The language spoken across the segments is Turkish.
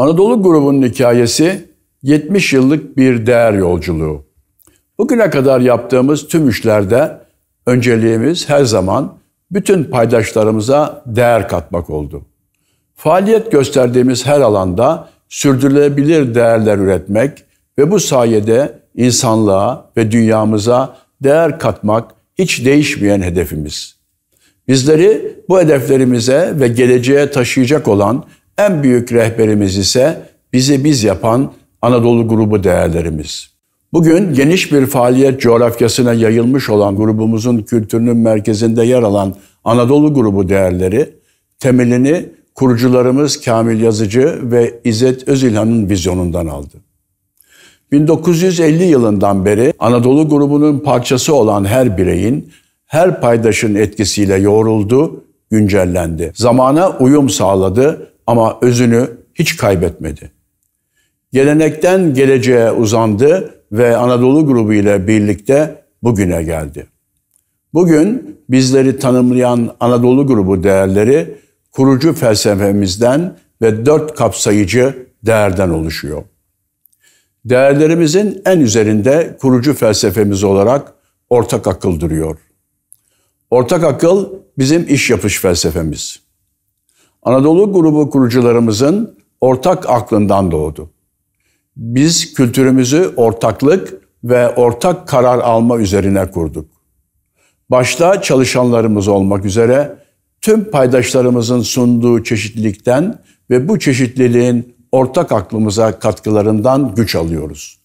Anadolu grubunun hikayesi 70 yıllık bir değer yolculuğu. Bugüne kadar yaptığımız tüm işlerde önceliğimiz her zaman bütün paydaşlarımıza değer katmak oldu. Faaliyet gösterdiğimiz her alanda sürdürülebilir değerler üretmek ve bu sayede insanlığa ve dünyamıza değer katmak hiç değişmeyen hedefimiz. Bizleri bu hedeflerimize ve geleceğe taşıyacak olan en büyük rehberimiz ise bizi biz yapan Anadolu grubu değerlerimiz. Bugün geniş bir faaliyet coğrafyasına yayılmış olan grubumuzun kültürünün merkezinde yer alan Anadolu grubu değerleri temelini kurucularımız Kamil Yazıcı ve İzzet Özilhan'ın vizyonundan aldı. 1950 yılından beri Anadolu grubunun parçası olan her bireyin, her paydaşın etkisiyle yoğruldu, güncellendi. Zamana uyum sağladı ama özünü hiç kaybetmedi. Gelenekten geleceğe uzandı ve Anadolu grubu ile birlikte bugüne geldi. Bugün bizleri tanımlayan Anadolu grubu değerleri kurucu felsefemizden ve dört kapsayıcı değerden oluşuyor. Değerlerimizin en üzerinde kurucu felsefemiz olarak ortak akıl duruyor. Ortak akıl bizim iş yapış felsefemiz. Anadolu grubu kurucularımızın ortak aklından doğdu. Biz kültürümüzü ortaklık ve ortak karar alma üzerine kurduk. Başta çalışanlarımız olmak üzere tüm paydaşlarımızın sunduğu çeşitlilikten ve bu çeşitliliğin ortak aklımıza katkılarından güç alıyoruz.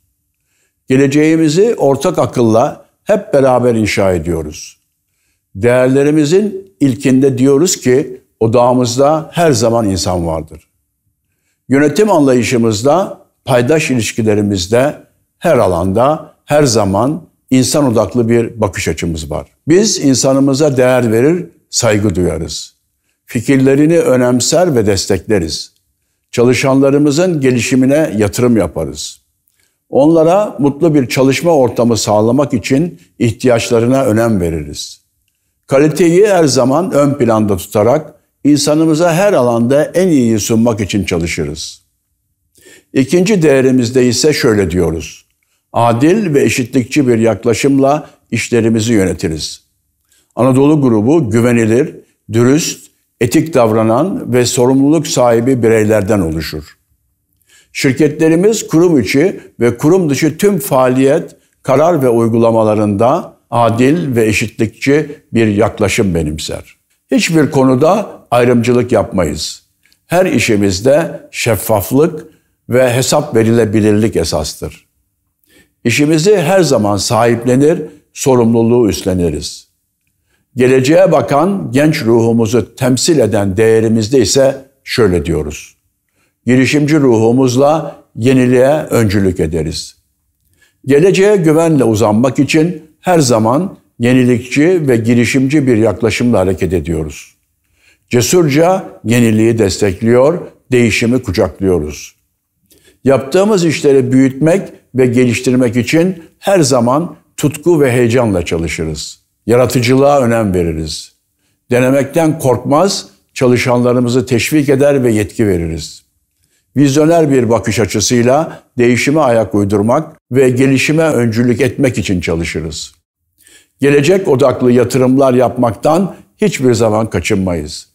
Geleceğimizi ortak akılla hep beraber inşa ediyoruz. Değerlerimizin ilkinde diyoruz ki odağımızda her zaman insan vardır. Yönetim anlayışımızda, paydaş ilişkilerimizde her alanda, her zaman insan odaklı bir bakış açımız var. Biz insanımıza değer verir, saygı duyarız. Fikirlerini önemser ve destekleriz. Çalışanlarımızın gelişimine yatırım yaparız. Onlara mutlu bir çalışma ortamı sağlamak için ihtiyaçlarına önem veririz. Kaliteyi her zaman ön planda tutarak insanımıza her alanda en iyiyi sunmak için çalışırız. İkinci değerimizde ise şöyle diyoruz. Adil ve eşitlikçi bir yaklaşımla işlerimizi yönetiriz. Anadolu grubu güvenilir, dürüst, etik davranan ve sorumluluk sahibi bireylerden oluşur. Şirketlerimiz kurum içi ve kurum dışı tüm faaliyet, karar ve uygulamalarında adil ve eşitlikçi bir yaklaşım benimser. Hiçbir konuda ayrımcılık yapmayız. Her işimizde şeffaflık ve hesap verilebilirlik esastır. İşimizi her zaman sahiplenir, sorumluluğu üstleniriz. Geleceğe bakan genç ruhumuzu temsil eden değerimizde ise şöyle diyoruz. Girişimci ruhumuzla yeniliğe öncülük ederiz. Geleceğe güvenle uzanmak için her zaman yenilikçi ve girişimci bir yaklaşımla hareket ediyoruz. Cesurca yeniliği destekliyor, değişimi kucaklıyoruz. Yaptığımız işleri büyütmek ve geliştirmek için her zaman tutku ve heyecanla çalışırız. Yaratıcılığa önem veririz. Denemekten korkmaz, çalışanlarımızı teşvik eder ve yetki veririz. Vizyoner bir bakış açısıyla değişime ayak uydurmak ve gelişime öncülük etmek için çalışırız gelecek odaklı yatırımlar yapmaktan hiçbir zaman kaçınmayız.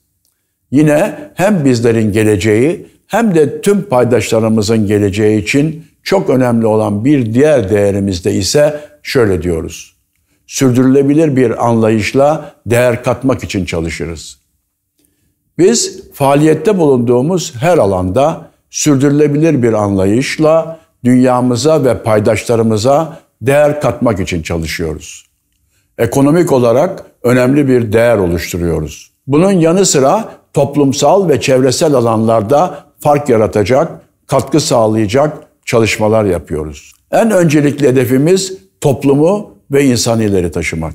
Yine hem bizlerin geleceği hem de tüm paydaşlarımızın geleceği için çok önemli olan bir diğer değerimizde ise şöyle diyoruz. Sürdürülebilir bir anlayışla değer katmak için çalışırız. Biz faaliyette bulunduğumuz her alanda sürdürülebilir bir anlayışla dünyamıza ve paydaşlarımıza değer katmak için çalışıyoruz ekonomik olarak önemli bir değer oluşturuyoruz. Bunun yanı sıra toplumsal ve çevresel alanlarda fark yaratacak, katkı sağlayacak çalışmalar yapıyoruz. En öncelikli hedefimiz toplumu ve insanı ileri taşımak.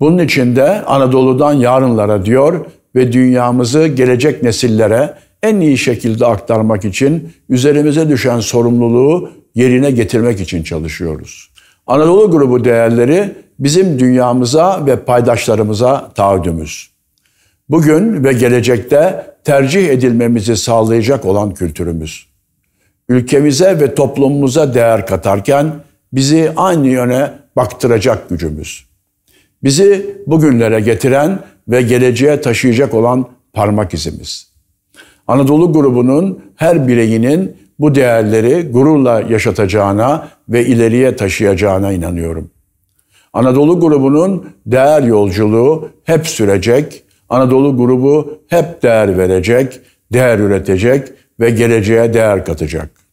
Bunun için de Anadolu'dan yarınlara diyor ve dünyamızı gelecek nesillere en iyi şekilde aktarmak için üzerimize düşen sorumluluğu yerine getirmek için çalışıyoruz. Anadolu grubu değerleri bizim dünyamıza ve paydaşlarımıza taahhüdümüz. Bugün ve gelecekte tercih edilmemizi sağlayacak olan kültürümüz. Ülkemize ve toplumumuza değer katarken bizi aynı yöne baktıracak gücümüz. Bizi bugünlere getiren ve geleceğe taşıyacak olan parmak izimiz. Anadolu grubunun her bireyinin bu değerleri gururla yaşatacağına ve ileriye taşıyacağına inanıyorum. Anadolu grubunun değer yolculuğu hep sürecek. Anadolu grubu hep değer verecek, değer üretecek ve geleceğe değer katacak.